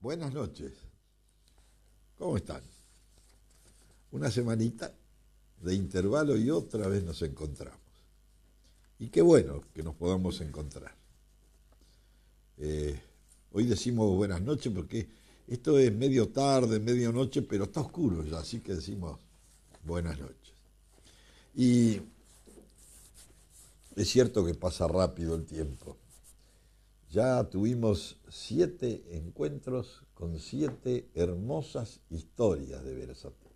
Buenas noches. ¿Cómo están? Una semanita de intervalo y otra vez nos encontramos. Y qué bueno que nos podamos encontrar. Eh, hoy decimos buenas noches porque esto es medio tarde, noche, pero está oscuro ya, así que decimos buenas noches. Y es cierto que pasa rápido el tiempo ya tuvimos siete encuentros con siete hermosas historias de Berazategui.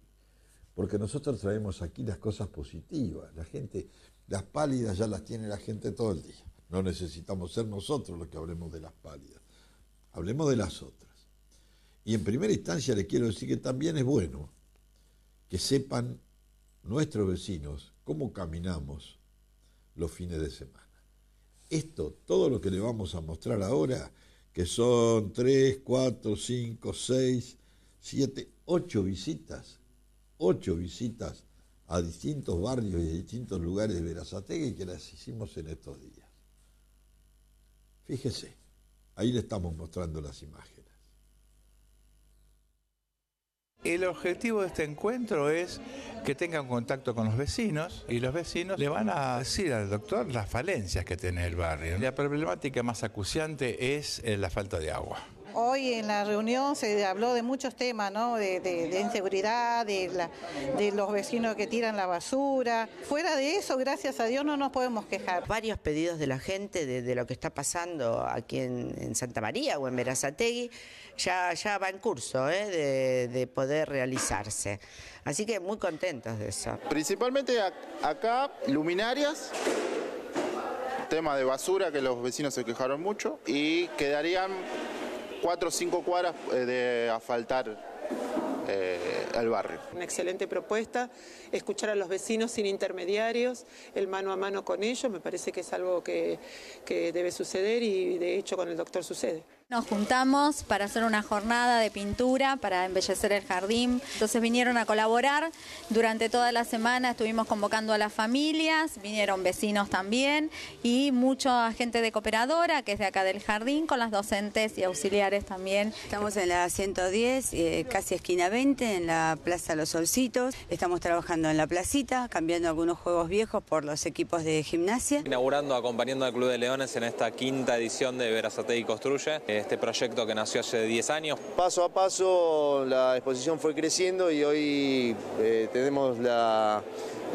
Porque nosotros traemos aquí las cosas positivas. La gente, las pálidas ya las tiene la gente todo el día. No necesitamos ser nosotros los que hablemos de las pálidas. Hablemos de las otras. Y en primera instancia les quiero decir que también es bueno que sepan nuestros vecinos cómo caminamos los fines de semana. Esto, todo lo que le vamos a mostrar ahora, que son 3, 4, 5, 6, 7, 8 visitas, 8 visitas a distintos barrios y distintos lugares de Verazategui que las hicimos en estos días. Fíjese, ahí le estamos mostrando las imágenes. El objetivo de este encuentro es que tengan contacto con los vecinos y los vecinos le van a decir al doctor las falencias que tiene el barrio. La problemática más acuciante es eh, la falta de agua. Hoy en la reunión se habló de muchos temas, ¿no? De, inseguridad, de, los vecinos que tiran la basura. Fuera de eso, gracias a Dios, no nos podemos quejar. Varios pedidos de la gente de, lo que está pasando aquí en, Santa María o en Verazategui ya, ya va en curso ¿eh? de, poder realizarse. Así que muy contentos de eso. Principalmente acá, luminarias tema de basura que los vecinos se quejaron mucho y quedarían cuatro o cinco cuadras eh, de asfaltar al eh, barrio. Una excelente propuesta, escuchar a los vecinos sin intermediarios, el mano a mano con ellos, me parece que es algo que debe suceder y de hecho con el doctor sucede. Nos juntamos para hacer una jornada de pintura, para embellecer el jardín. Entonces vinieron a colaborar. Durante toda la semana estuvimos convocando a las familias, vinieron vecinos también y mucha gente de cooperadora que es de acá del jardín, con las docentes y auxiliares también. Estamos en la 110, eh, casi esquina 20, en la Plaza Los Solcitos. Estamos trabajando en la placita, cambiando algunos juegos viejos por los equipos de gimnasia. Inaugurando, acompañando al Club de Leones en esta quinta edición de Verazate y Construye. Eh, este proyecto que nació hace 10 años? Paso a paso la exposición fue creciendo y hoy eh, tenemos la,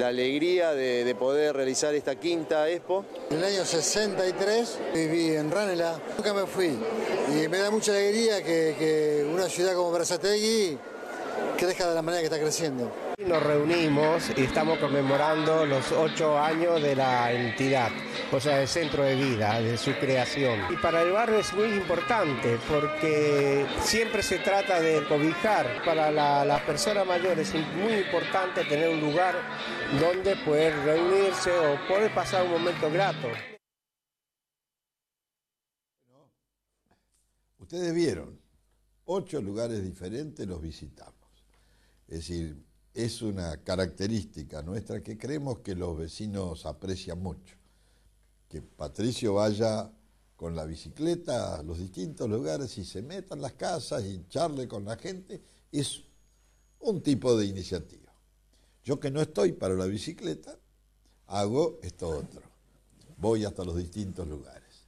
alegría de, poder realizar esta quinta expo. En el año 63 viví en Ranela, nunca me fui y me da mucha alegría que, una ciudad como Brazategui crezca de la manera que está creciendo nos reunimos y estamos conmemorando los ocho años de la entidad, o sea, del centro de vida, de su creación. Y para el barrio es muy importante porque siempre se trata de cobijar. Para las personas mayores es muy importante tener un lugar donde poder reunirse o poder pasar un momento grato. Ustedes vieron, ocho lugares diferentes los visitamos. Es decir, es una característica nuestra que creemos que los vecinos aprecian mucho. Que Patricio vaya con la bicicleta a los distintos lugares y se meta en las casas y charle con la gente, es un tipo de iniciativa. Yo que no estoy para la bicicleta, hago esto otro. Voy hasta los distintos lugares.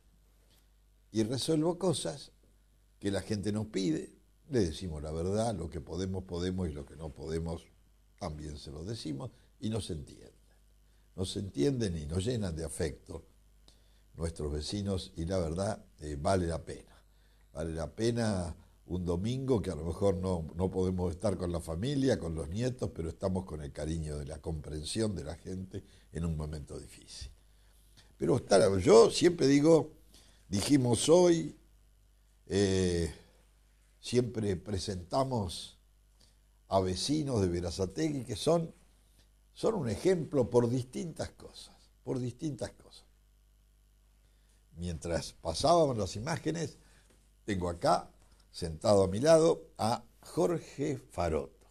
Y resuelvo cosas que la gente nos pide, le decimos la verdad, lo que podemos, podemos y lo que no podemos, también se lo decimos y nos se entienden. No entienden y nos llenan de afecto nuestros vecinos y la verdad eh, vale la pena. Vale la pena un domingo que a lo mejor no, podemos estar con la familia, con los nietos, pero estamos con el cariño de la comprensión de la gente en un momento difícil. Pero yo siempre digo, dijimos hoy, eh, siempre presentamos a vecinos de Verazategui que son, son un ejemplo por distintas cosas, por distintas cosas. Mientras pasábamos las imágenes, tengo acá, sentado a mi lado, a Jorge Faroto,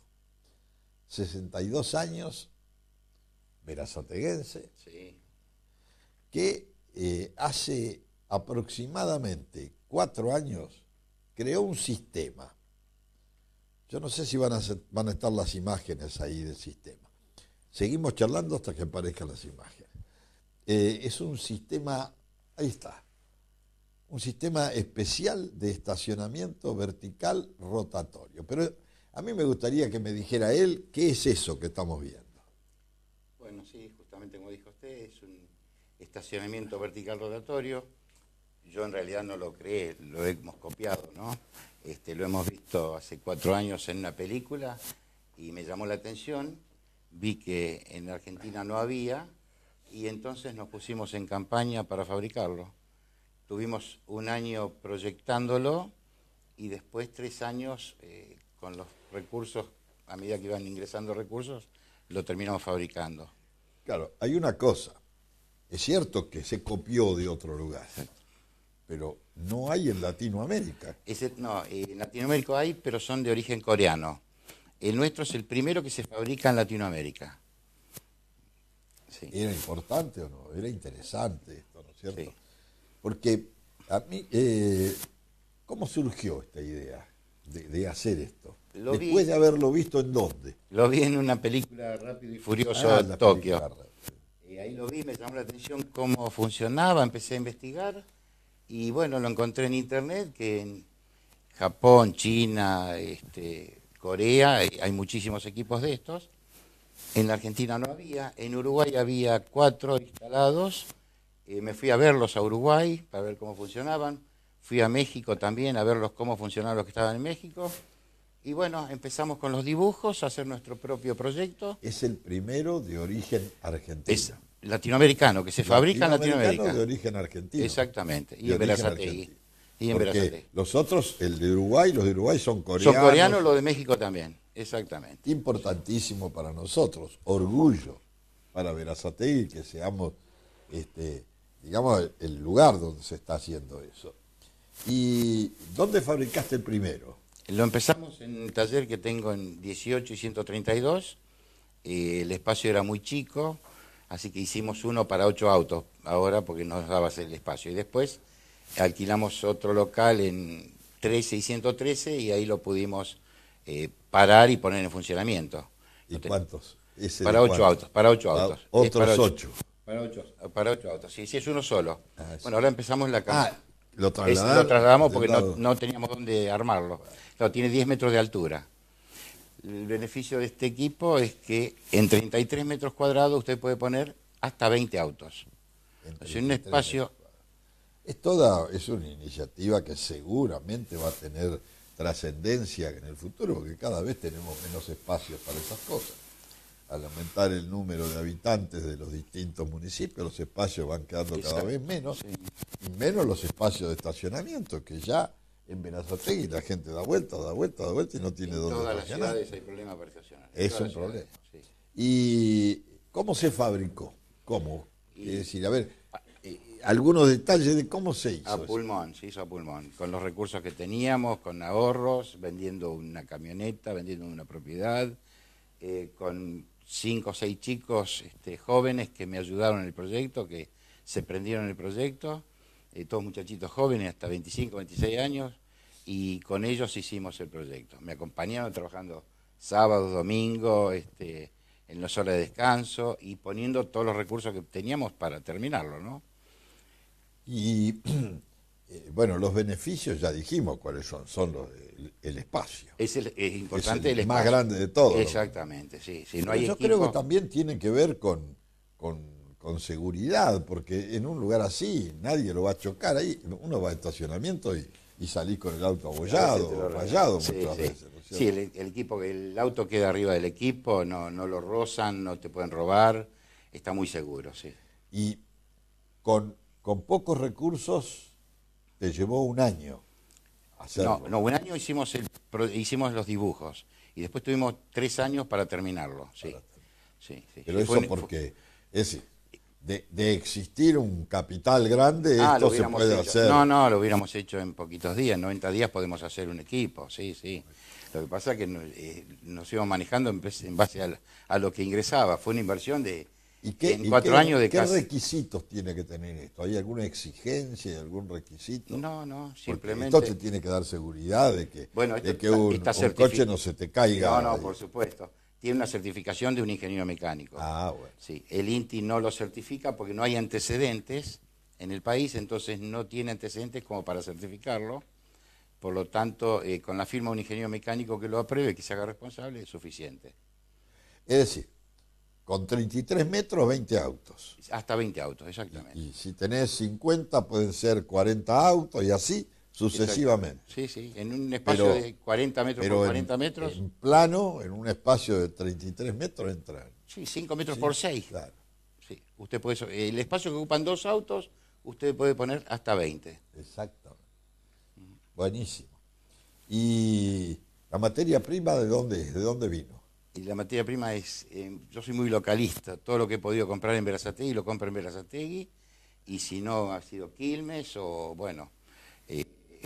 62 años, verazateguense, que eh, hace aproximadamente cuatro años creó un sistema yo no sé si van a, estar las imágenes ahí del sistema. Seguimos charlando hasta que aparezcan las imágenes. Eh, es un sistema, ahí está, un sistema especial de estacionamiento vertical rotatorio. Pero a mí me gustaría que me dijera él qué es eso que estamos viendo. Bueno, sí, justamente como dijo usted, es un estacionamiento vertical rotatorio. Yo en realidad no lo creé, lo hemos copiado, ¿no? Este, lo hemos visto hace cuatro años en una película y me llamó la atención. Vi que en Argentina no había y entonces nos pusimos en campaña para fabricarlo. Tuvimos un año proyectándolo y después tres años eh, con los recursos, a medida que iban ingresando recursos, lo terminamos fabricando. Claro, hay una cosa. Es cierto que se copió de otro lugar pero no hay en Latinoamérica. no, eh, en Latinoamérica hay, pero son de origen coreano. El nuestro es el primero que se fabrica en Latinoamérica. ¿Era importante o no? Era interesante esto, ¿no es cierto? Porque a mí, eh, ¿cómo surgió esta idea de, hacer esto? Lo Después de haberlo visto en dónde? Lo vi en una película Rápido y Furioso en ah, Tokio. Y eh, ahí lo vi, me llamó la atención cómo funcionaba, empecé a investigar y bueno, lo encontré en internet, que en Japón, China, este, Corea, hay muchísimos equipos de estos. En la Argentina no había, en Uruguay había cuatro instalados. Eh, me fui a verlos a Uruguay para ver cómo funcionaban. Fui a México también a verlos cómo funcionaban los que estaban en México. Y bueno, empezamos con los dibujos, a hacer nuestro propio proyecto. Es el primero de origen argentino latinoamericano que se fabrica en Latinoamérica. de origen argentino. Exactamente, y en Berazategui. Porque los otros, el de Uruguay, los de Uruguay son coreanos. Son coreanos, los de México también, exactamente. Importantísimo para nosotros, orgullo para Berazategui que seamos, este, digamos, el lugar donde se está haciendo eso. ¿Y dónde fabricaste el primero? Lo empezamos en el taller que tengo en 18 y 132. Eh, el espacio era muy chico, Así que hicimos uno para ocho autos ahora porque nos daba el espacio. Y después alquilamos otro local en 13 y 113 y ahí lo pudimos eh, parar y poner en funcionamiento. ¿Y cuántos? para ocho autos, para ocho ah, otros ocho. Para ocho, para ocho autos. Sí, es uno solo. Ah, bueno, ahora empezamos la casa. Ah, lo, trasladamos, lo trasladamos porque no, teníamos dónde armarlo. No, tiene diez metros de altura. El beneficio de este equipo es que en 33 metros cuadrados usted puede poner hasta 20 autos. Es un espacio... Es toda, es una iniciativa que seguramente va a tener trascendencia en el futuro, porque cada vez tenemos menos espacios para esas cosas. Al aumentar el número de habitantes de los distintos municipios, los espacios van quedando cada vez menos, y menos los espacios de estacionamiento, que ya en Benazategui la gente da vuelta, da vuelta, da vuelta y no tiene en dónde todas las ciudades hay problemas habitacionales. Es un problema. ¿Y cómo se fabricó? ¿Cómo? decir, a ver, eh, algunos detalles de cómo se hizo. A pulmón, se hizo a pulmón. Con los recursos que teníamos, con ahorros, vendiendo una camioneta, vendiendo una propiedad, eh, con cinco o seis chicos este, jóvenes que me ayudaron en el proyecto, que se prendieron en el proyecto eh, todos muchachitos jóvenes, hasta 25, 26 años, y con ellos hicimos el proyecto. Me acompañaron trabajando sábado, domingo, este, en las horas de descanso y poniendo todos los recursos que teníamos para terminarlo, ¿no? Y eh, bueno, los beneficios ya dijimos cuáles son, son los, el, espacio. Es, el, importante es el, más grande de todo. Exactamente, sí. sí. yo creo que también tiene que ver con con seguridad, porque en un lugar así nadie lo va a chocar. Ahí uno va a estacionamiento y, y salís con el auto abollado, fallado muchas veces. sí, el, el auto queda arriba del equipo, no, no lo rozan, no te pueden robar, está muy seguro, sí. Y con, con pocos recursos te llevó un año. No, un año hicimos, el, hicimos los dibujos y después tuvimos tres años para terminarlo. Sí. sí, Pero eso porque, de, existir un capital grande, ah, esto se puede hacer. No, no, lo hubiéramos hecho en poquitos días, en 90 días podemos hacer un equipo, sí, sí. Lo que pasa es que eh, nos, íbamos manejando en, base a, lo que ingresaba, fue una inversión de ¿Y qué, en cuatro y qué, años de ¿Qué requisitos tiene que tener esto? ¿Hay alguna exigencia, algún requisito? No, no, simplemente... el coche tiene que dar seguridad de que, bueno, que un, coche no se te caiga. No, no, por supuesto tiene una certificación de un ingeniero mecánico. Ah, bueno. Sí, el INTI no lo certifica porque no hay antecedentes en el país, entonces no tiene antecedentes como para certificarlo. Por lo tanto, eh, con la firma de un ingeniero mecánico que lo apruebe, que se haga responsable, es suficiente. Es decir, con 33 metros, 20 autos. Hasta 20 autos, exactamente. y si tenés 50, pueden ser 40 autos y así sucesivamente. Sí, sí, en un espacio de 40 metros por 40 metros. En plano, en un espacio de 33 metros entrar. Sí, 5 metros por 6. Claro. Sí, usted puede, el espacio que ocupan dos autos, usted puede poner hasta 20. Exacto. Buenísimo. ¿Y la materia prima de dónde, de dónde vino? Y la materia prima es, em, yo soy muy localista, todo lo que he podido comprar en Berazategui, lo compro en Verazategui, y si no ha sido Quilmes o, bueno,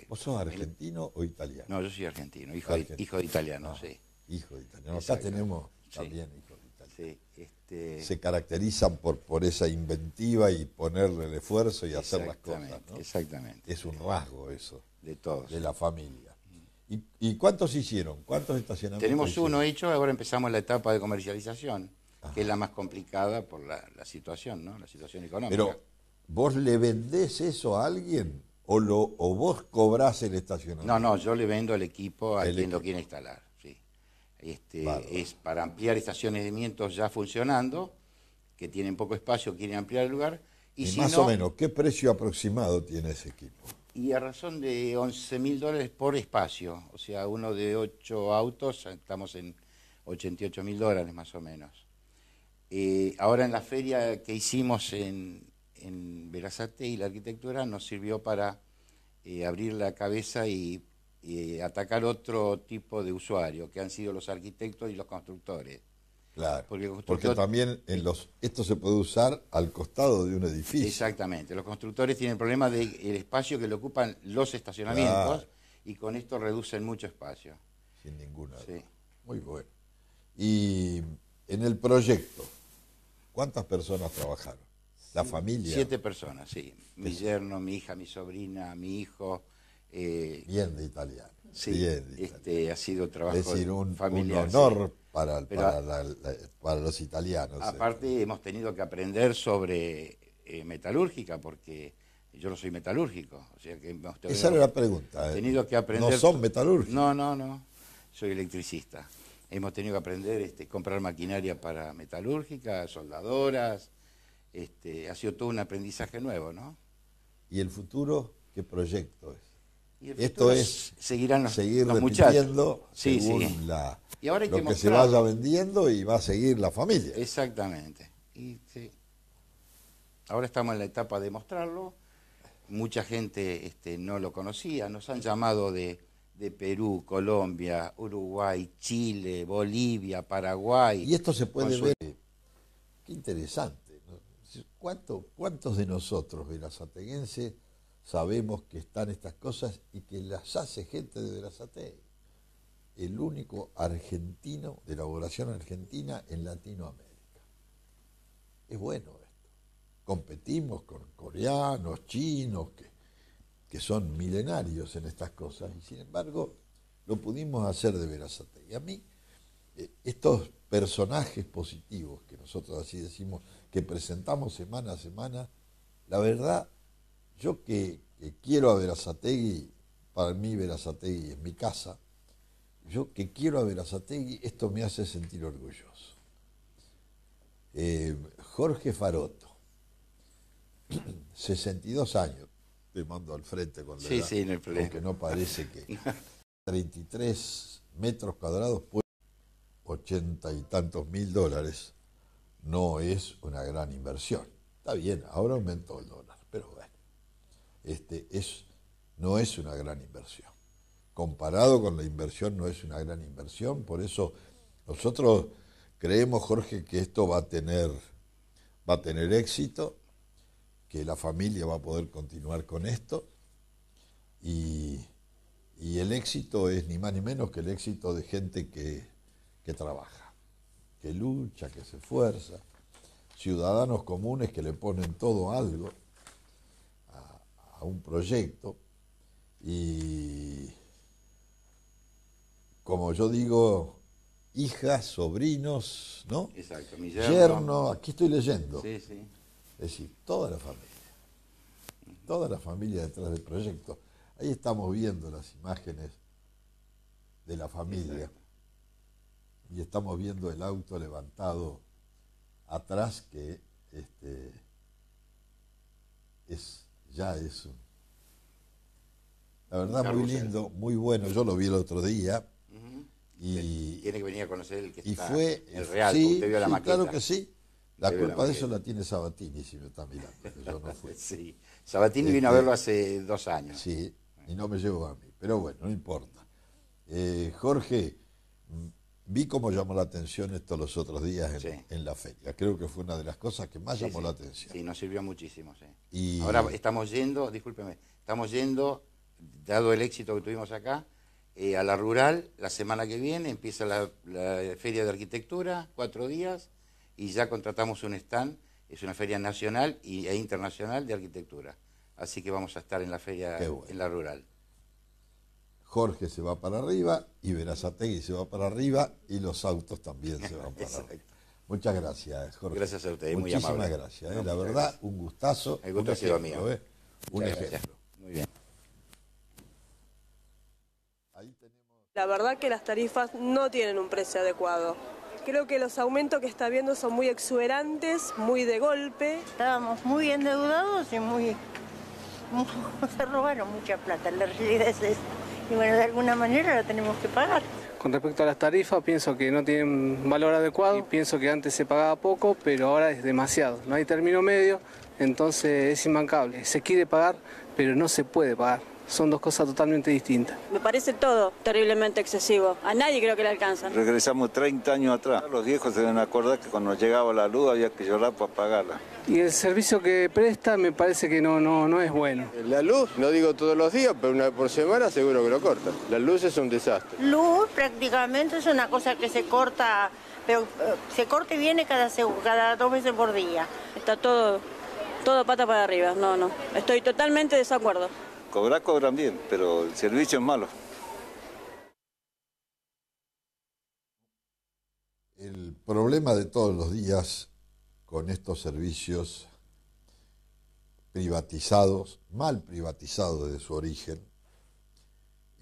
¿Vos sos argentino o italiano? No, yo soy argentino, hijo, De, hijo de italiano, ah, sí. Hijo de italiano. Acá tenemos también hijos de italiano. Este- Se caracterizan por, por esa inventiva y ponerle el esfuerzo y hacer las cosas. Exactamente. Es un rasgo eso. De todos. De la familia. ¿Y, cuántos hicieron? ¿Cuántos estacionamientos? Tenemos uno hecho, ahora empezamos la etapa de comercialización, que es la más complicada por la, situación, ¿no? La situación económica. Pero, ¿vos le vendés eso a alguien? o, o vos cobrás el estacionamiento. No, no, yo le vendo el equipo a quien lo quiere instalar. Sí. Este, es para ampliar estaciones de mientos ya funcionando, que tienen poco espacio, quieren ampliar el lugar. Y, más o menos, ¿qué precio aproximado tiene ese equipo? Y a razón de 11 mil dólares por espacio, o sea, uno de ocho autos, estamos en 88 mil dólares más o menos. Eh, ahora en la feria que hicimos en, en Verazate y la arquitectura nos sirvió para eh, abrir la cabeza y atacar otro tipo de usuario, que han sido los arquitectos y los constructores. Claro, porque, también esto se puede usar al costado de un edificio. Exactamente, los constructores tienen el problema del espacio que le ocupan los estacionamientos y con esto reducen mucho espacio. Sin ninguna duda. Sí. Muy bueno. Y en el proyecto, ¿cuántas personas trabajaron? La familia. Siete personas, sí. Mi yerno, mi hija, mi sobrina, mi hijo. Eh, bien de italiano. Sí, Este, ha sido trabajo un, familiar, honor para, para, los italianos. Eh. Aparte hemos tenido que aprender sobre eh, metalúrgica porque yo no soy metalúrgico. sea Esa era la pregunta. no son metalúrgicos. No, no, no. Soy electricista. Hemos tenido que aprender este, comprar maquinaria para metalúrgica, soldadoras, este, ha sido todo un aprendizaje nuevo, ¿no? ¿Y el futuro qué proyecto es? Esto es seguirán los, seguir repitiendo y ahora que, se vaya vendiendo y va a seguir la familia. Exactamente. Ahora estamos en la etapa de mostrarlo. Mucha gente este, no lo conocía. Nos han llamado de, de Perú, Colombia, Uruguay, Chile, Bolivia, Paraguay. Y esto se puede ver. Qué interesante. ¿Cuántos de nosotros verazateguenses sabemos que están estas cosas y que las hace gente de Verazate? El único argentino de la elaboración argentina en Latinoamérica. Es bueno esto. Competimos con coreanos, chinos, que, son milenarios en estas cosas y sin embargo lo pudimos hacer de Y A mí, eh, estos personajes positivos, que nosotros así decimos, que presentamos semana a semana, la verdad, yo que, quiero a Verazategui, para mí Verazategui es mi casa, yo que quiero a Verazategui, esto me hace sentir orgulloso. Eh, Jorge Faroto, 62 años, te mando al frente con la sí, edad, no parece que 33 metros cuadrados 80 y tantos mil dólares no es una gran inversión. Está bien, ahora aumentó el dólar, pero bueno, este es, no es una gran inversión. Comparado con la inversión, no es una gran inversión, por eso nosotros creemos, Jorge, que esto va a tener, va a tener éxito, que la familia va a poder continuar con esto y el éxito es ni más ni menos que el éxito de gente que que trabaja, que lucha, que se esfuerza, ciudadanos comunes que le ponen todo algo a, un proyecto y, como yo digo, hijas, sobrinos, ¿no? Exacto, mi yerno. aquí estoy leyendo. Sí, sí. Es decir, toda la familia. Toda la familia detrás del proyecto. Ahí estamos viendo las imágenes de la familia y estamos viendo el auto levantado atrás que este, es, ya es la verdad muy lindo, muy bueno, yo lo vi el otro día. Y, tiene que venir a conocer el que está en el real, sí, usted vio la sí, Claro que sí. La culpa de eso la tiene Sabatini, si me está mirando. sí. Sabatini vino a este, verlo hace dos años. Sí, y no me llevó a mí. Pero bueno, no importa. Eh, Jorge, Vi cómo llamó la atención esto los otros días en, la feria. Creo que fue una de las cosas que más llamó la atención. Sí, nos sirvió muchísimo, sí. Y... Ahora estamos yendo, discúlpeme, estamos yendo, dado el éxito que tuvimos acá, eh, a la rural, la semana que viene empieza la, feria de arquitectura, cuatro días, y ya contratamos un stand, es una feria nacional e internacional de arquitectura. Así que vamos a estar en la feria en la rural. Jorge se va para arriba y se va para arriba y los autos también se van para arriba. Muchas gracias, Jorge. Gracias a ustedes, Muchísimas muy amable. gracias. Eh, la verdad, un gustazo. El gusto un ejemplo, mío. Eh, un ejemplo. Muy bien. La verdad que las tarifas no tienen un precio adecuado. Creo que los aumentos que está viendo son muy exuberantes, muy de golpe. Estábamos muy endeudados y muy... se robaron mucha plata, la realidad es y bueno, de alguna manera lo tenemos que pagar. Con respecto a las tarifas, pienso que no tienen valor adecuado, pienso que antes se pagaba poco, pero ahora es demasiado. No hay término medio, entonces es imbancable. Se quiere pagar, pero no se puede pagar son dos cosas totalmente distintas. Me parece todo terriblemente excesivo. A nadie creo que le alcanza. Regresamos 30 años atrás. Los viejos se deben acordar que cuando llegaba la luz había que llorar para apagarla. Y el servicio que presta me parece que no, no, no es bueno. La luz, no digo todos los días, pero una vez por semana seguro que lo cortan. La luz es un desastre. Luz prácticamente es una cosa que se corta, pero eh, se corta y viene cada, cada dos meses por día. Está todo, todo pata para arriba. No, no. Estoy totalmente desacuerdo. Cobrar cobran bien, pero el servicio es malo. El problema de todos los días con estos servicios privatizados, mal privatizados de su origen,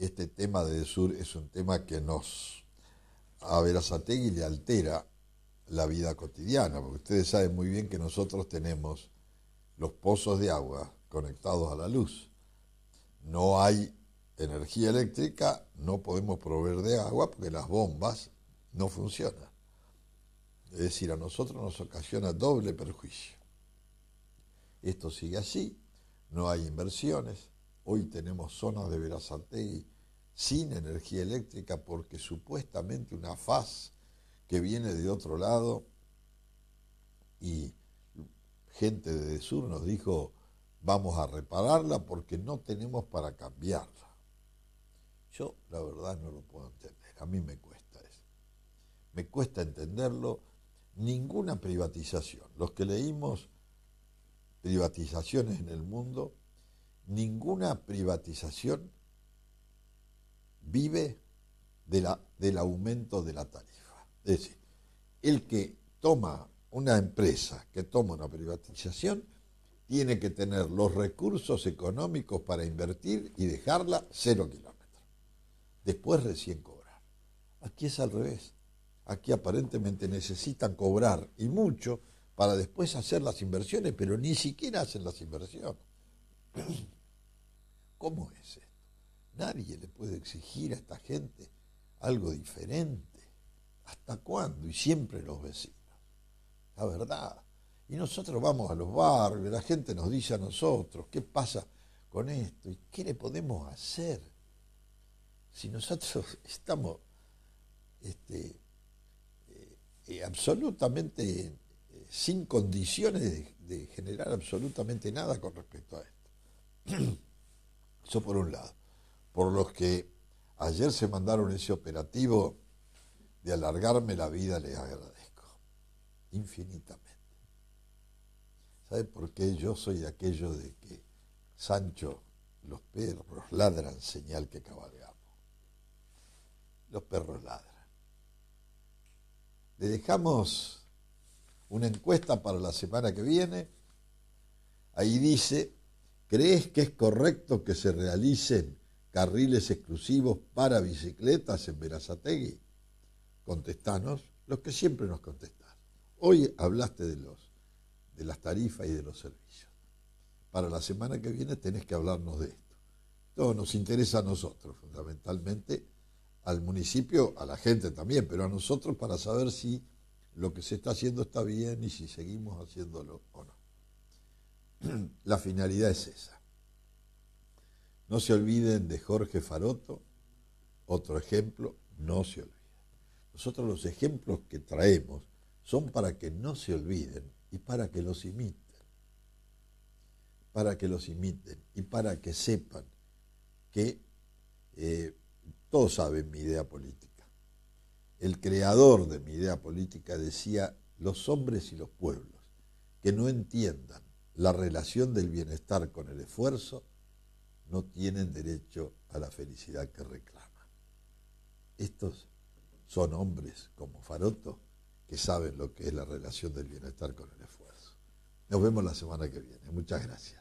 este tema de Sur es un tema que nos a Verazategui le altera la vida cotidiana, porque ustedes saben muy bien que nosotros tenemos los pozos de agua conectados a la luz no hay energía eléctrica, no podemos proveer de agua porque las bombas no funcionan. Es decir, a nosotros nos ocasiona doble perjuicio. Esto sigue así, no hay inversiones. Hoy tenemos zonas de Verazategui sin energía eléctrica porque supuestamente una faz que viene de otro lado y gente de sur nos dijo vamos a repararla porque no tenemos para cambiarla. Yo la verdad no lo puedo entender, a mí me cuesta eso. Me cuesta entenderlo ninguna privatización. Los que leímos privatizaciones en el mundo, ninguna privatización vive de la, del aumento de la tarifa. Es decir, el que toma una empresa, que toma una privatización, tiene que tener los recursos económicos para invertir y dejarla cero kilómetros. Después recién cobrar. Aquí es al revés. Aquí aparentemente necesitan cobrar y mucho para después hacer las inversiones, pero ni siquiera hacen las inversiones. ¿Cómo es esto? Nadie le puede exigir a esta gente algo diferente. ¿Hasta cuándo? Y siempre los vecinos. La verdad. Y nosotros vamos a los barrios, la gente nos dice a nosotros, ¿qué pasa con esto? ¿Y qué le podemos hacer? Si nosotros estamos este, eh, eh, absolutamente eh, sin condiciones de, generar absolutamente nada con respecto a esto. Eso por un lado. Por los que ayer se mandaron ese operativo de alargarme la vida, les agradezco infinitamente. ¿Sabe por qué yo soy aquello de que Sancho, los perros ladran, señal que cabalgamos? Los perros ladran. Le dejamos una encuesta para la semana que viene. Ahí dice, ¿crees que es correcto que se realicen carriles exclusivos para bicicletas en Verazategui? Contestanos, los que siempre nos contestan. Hoy hablaste de los de las tarifas y de los servicios. Para la semana que viene tenés que hablarnos de esto. Todo nos interesa a nosotros, fundamentalmente al municipio, a la gente también, pero a nosotros para saber si lo que se está haciendo está bien y si seguimos haciéndolo o no. La finalidad es esa. No se olviden de Jorge Faroto, otro ejemplo, no se olviden. Nosotros los ejemplos que traemos son para que no se olviden y para que los imiten, para que los imiten y para que sepan que eh, todos saben mi idea política. El creador de mi idea política decía los hombres y los pueblos que no entiendan la relación del bienestar con el esfuerzo no tienen derecho a la felicidad que reclaman. Estos son hombres como Faroto que saben lo que es la relación del bienestar con el esfuerzo. Nos vemos la semana que viene. Muchas gracias.